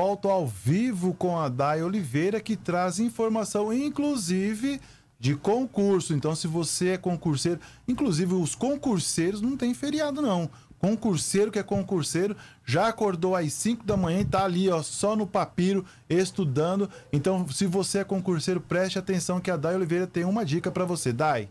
Volto ao vivo com a Day Oliveira, que traz informação, inclusive, de concurso. Então, se você é concurseiro, inclusive os concurseiros não tem feriado, não. Concurseiro que é concurseiro, já acordou às 5 da manhã e tá ali, ó, só no papiro, estudando. Então, se você é concurseiro, preste atenção que a Day Oliveira tem uma dica para você. Day.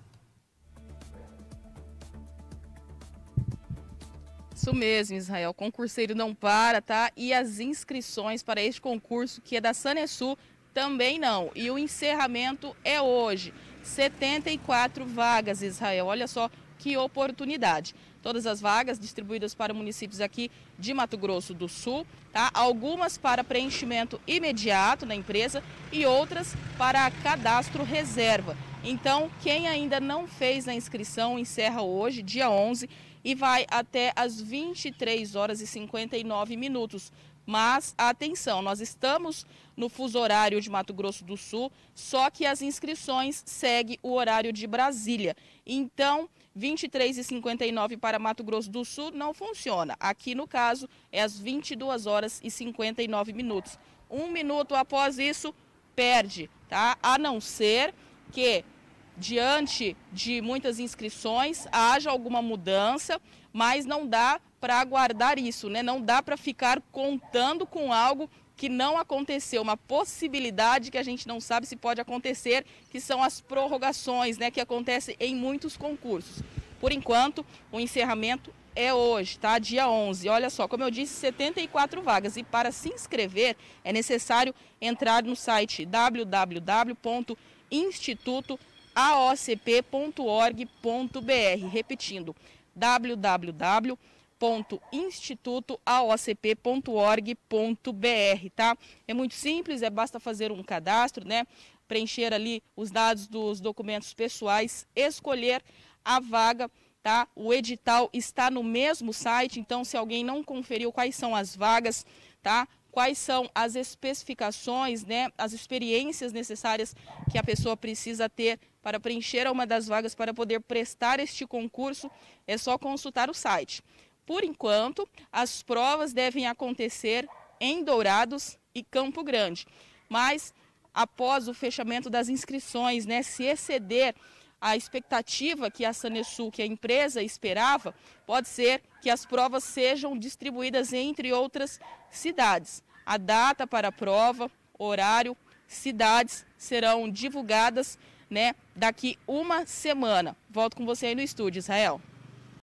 Isso mesmo, Israel. O concurseiro não para, tá? E as inscrições para este concurso, que é da Sanesu, também não. E o encerramento é hoje. 74 vagas, Israel. Olha só que oportunidade. Todas as vagas distribuídas para municípios aqui de Mato Grosso do Sul, tá? Algumas para preenchimento imediato na empresa e outras para cadastro reserva. Então, quem ainda não fez a inscrição encerra hoje, dia 11, e vai até as 23 horas e 59 minutos. Mas atenção, nós estamos no fuso horário de Mato Grosso do Sul, só que as inscrições seguem o horário de Brasília. Então, 23 e 59 para Mato Grosso do Sul não funciona. Aqui, no caso, é às 22 horas e 59 minutos. Um minuto após isso, perde, tá? A não ser que diante de muitas inscrições, haja alguma mudança, mas não dá para aguardar isso, né? não dá para ficar contando com algo que não aconteceu, uma possibilidade que a gente não sabe se pode acontecer, que são as prorrogações né, que acontecem em muitos concursos. Por enquanto, o encerramento é hoje, tá? Dia 11. Olha só, como eu disse, 74 vagas. E para se inscrever, é necessário entrar no site www.instituto.com.br aocp.org.br. Repetindo, www.institutoaocp.org.br, tá? É muito simples, é basta fazer um cadastro, né? Preencher ali os dados dos documentos pessoais, escolher a vaga tá? O edital está no mesmo site, então se alguém não conferiu quais são as vagas, tá? quais são as especificações, né, as experiências necessárias que a pessoa precisa ter para preencher uma das vagas para poder prestar este concurso, é só consultar o site. Por enquanto, as provas devem acontecer em Dourados e Campo Grande, mas após o fechamento das inscrições, né, se exceder a expectativa que a Sanesul, que a empresa esperava, pode ser que as provas sejam distribuídas entre outras cidades. A data para a prova, horário, cidades serão divulgadas né, daqui uma semana. Volto com você aí no estúdio, Israel.